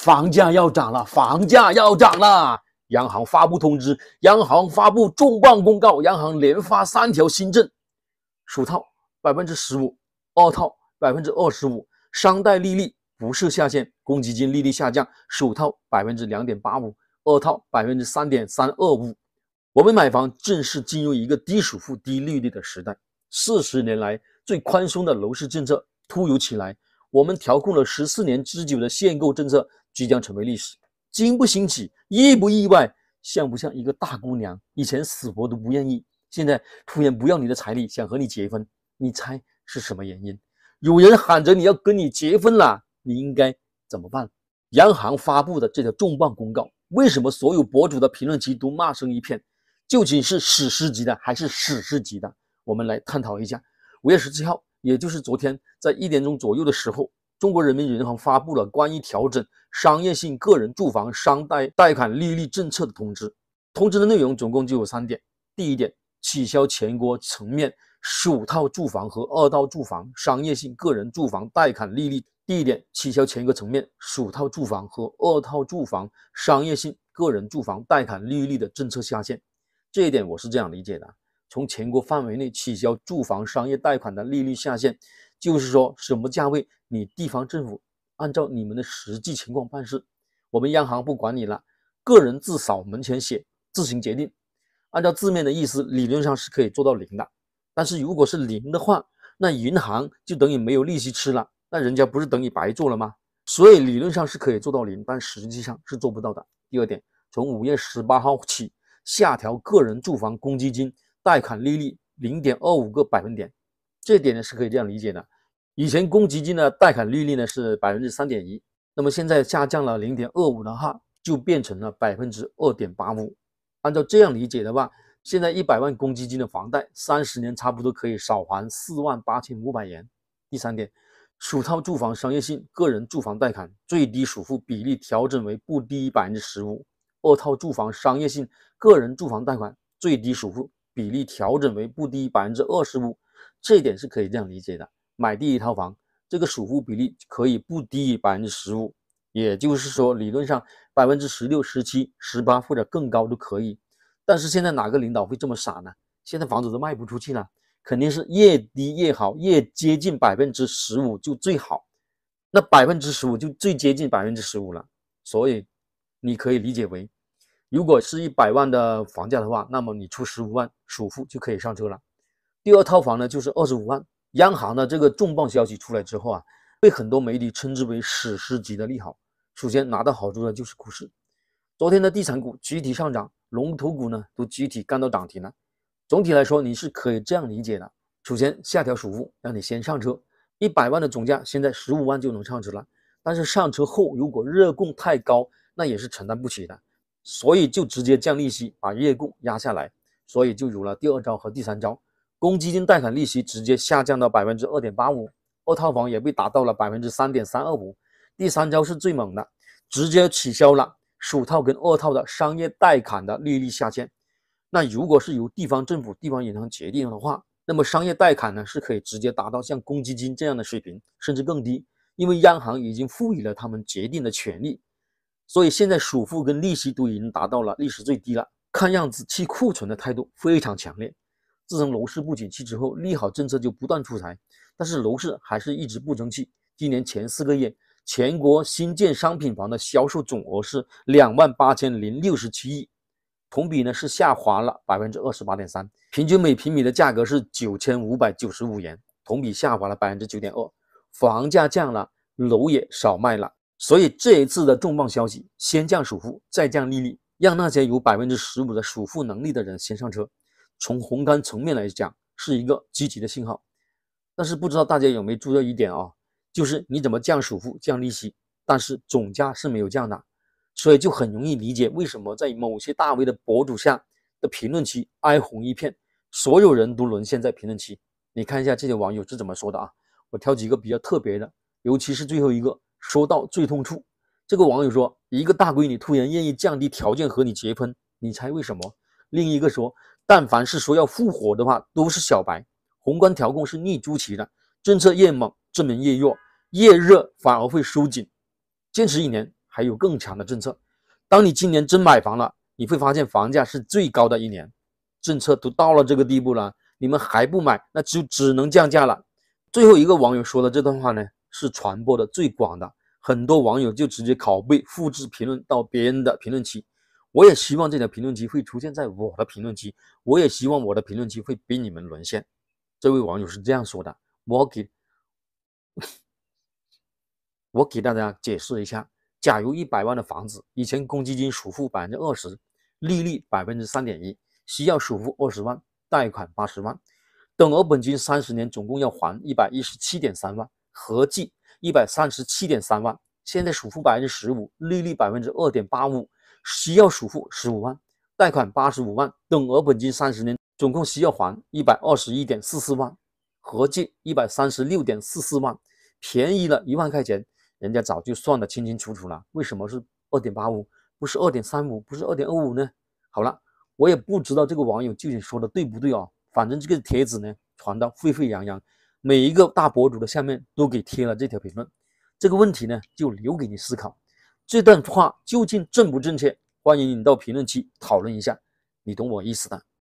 房价要涨了，房价要涨了！央行发布通知，央行发布重磅公告，央行连发三条新政：首套百分之十五，二套百分之二十五，商贷利率不设下限，公积金利率下降，首套百分之两点八五，二套百分之三点三二五。我们买房正式进入一个低首付、低利率的时代，四十年来最宽松的楼市政策突如其来。我们调控了十四年之久的限购政策。即将成为历史，惊不惊喜，意不意外？像不像一个大姑娘？以前死活都不愿意，现在突然不要你的彩礼，想和你结婚，你猜是什么原因？有人喊着你要跟你结婚了，你应该怎么办？央行发布的这条重磅公告，为什么所有博主的评论区都骂声一片？究竟是史诗级的，还是史诗级的？我们来探讨一下。五月十七号，也就是昨天，在一点钟左右的时候。中国人民银行发布了关于调整商业性个人住房商贷贷款利率政策的通知。通知的内容总共就有三点。第一点，取消全国层面首套住房和二套住房商业性个人住房贷款利率。第一点，取消全国层面首套住房和二套住房商业性个人住房贷款利率的政策下限。这一点我是这样理解的：从全国范围内取消住房商业贷款的利率下限，就是说什么价位。你地方政府按照你们的实际情况办事，我们央行不管你了，个人自扫门前雪，自行决定。按照字面的意思，理论上是可以做到零的。但是如果是零的话，那银行就等于没有利息吃了，那人家不是等于白做了吗？所以理论上是可以做到零，但实际上是做不到的。第二点，从五月十八号起下调个人住房公积金贷款利率零点二五个百分点，这点呢是可以这样理解的。以前公积金的贷款利率呢是百分之三点一，那么现在下降了零点二五的话，就变成了百分之二点八五。按照这样理解的话，现在一百万公积金的房贷，三十年差不多可以少还四万八千五百元。第三点，首套住房商业性个人住房贷款最低首付比例调整为不低于百分之十五，二套住房商业性个人住房贷款最低首付比例调整为不低于百分之二十五。这一点是可以这样理解的。买第一套房，这个首付比例可以不低于百分之十五，也就是说，理论上百分之十六、十七、十八或者更高都可以。但是现在哪个领导会这么傻呢？现在房子都卖不出去了，肯定是越低越好，越接近百分之十五就最好。那百分之十五就最接近百分之十五了，所以你可以理解为，如果是一百万的房价的话，那么你出十五万首付就可以上车了。第二套房呢，就是二十五万。央行的这个重磅消息出来之后啊，被很多媒体称之为史诗级的利好。首先拿到好处的就是股市，昨天的地产股集体上涨，龙头股呢都集体干到涨停了。总体来说你是可以这样理解的：首先下调首付，让你先上车，一百万的总价现在十五万就能上车了。但是上车后如果热供太高，那也是承担不起的，所以就直接降利息，把月供压下来。所以就有了第二招和第三招。公积金贷款利息直接下降到百分之二点八五，二套房也被打到了百分之三点三二五，第三招是最猛的，直接取消了首套跟二套的商业贷款的利率下限。那如果是由地方政府、地方银行决定的话，那么商业贷款呢是可以直接达到像公积金这样的水平，甚至更低。因为央行已经赋予了他们决定的权利，所以现在首付跟利息都已经达到了历史最低了。看样子去库存的态度非常强烈。自从楼市不景气之后，利好政策就不断出台，但是楼市还是一直不争气。今年前四个月，全国新建商品房的销售总额是两万八千零六十七亿，同比呢是下滑了百分之二十八点三，平均每平米的价格是九千五百九十五元，同比下滑了百分之九点二。房价降了，楼也少卖了，所以这一次的重磅消息，先降首付，再降利率，让那些有百分之十五的首付能力的人先上车。从宏观层面来讲，是一个积极的信号，但是不知道大家有没有注意到一点啊，就是你怎么降首付、降利息，但是总价是没有降的，所以就很容易理解为什么在某些大 V 的博主下的评论区哀鸿一片，所有人都沦陷在评论区。你看一下这些网友是怎么说的啊，我挑几个比较特别的，尤其是最后一个说到最痛处，这个网友说，一个大闺女突然愿意降低条件和你结婚，你猜为什么？另一个说。但凡是说要复活的话，都是小白。宏观调控是逆周期的，政策越猛，证明越弱，越热反而会收紧。坚持一年，还有更强的政策。当你今年真买房了，你会发现房价是最高的一年。政策都到了这个地步了，你们还不买，那就只能降价了。最后一个网友说的这段话呢，是传播的最广的，很多网友就直接拷贝复制评论到别人的评论区。我也希望这条评论区会出现在我的评论区，我也希望我的评论区会比你们沦陷。这位网友是这样说的：“我给，我给大家解释一下，假如一百万的房子，以前公积金首付百分之二十，利率百分之三点一，需要首付二十万，贷款八十万，等额本金三十年，总共要还一百一十七点三万，合计一百三十七点三万。现在首付百分之十五，利率百分之二点八五。”需要首付十五万，贷款八十五万，等额本金三十年，总共需要还一百二十一点四四万，合计一百三十六点四四万，便宜了一万块钱。人家早就算的清清楚楚了，为什么是二点八五，不是二点三五，不是二点二五呢？好了，我也不知道这个网友究竟说的对不对啊，反正这个帖子呢传得沸沸扬扬，每一个大博主的下面都给贴了这条评论，这个问题呢就留给你思考。这段话究竟正不正确？欢迎你到评论区讨论一下，你懂我意思的。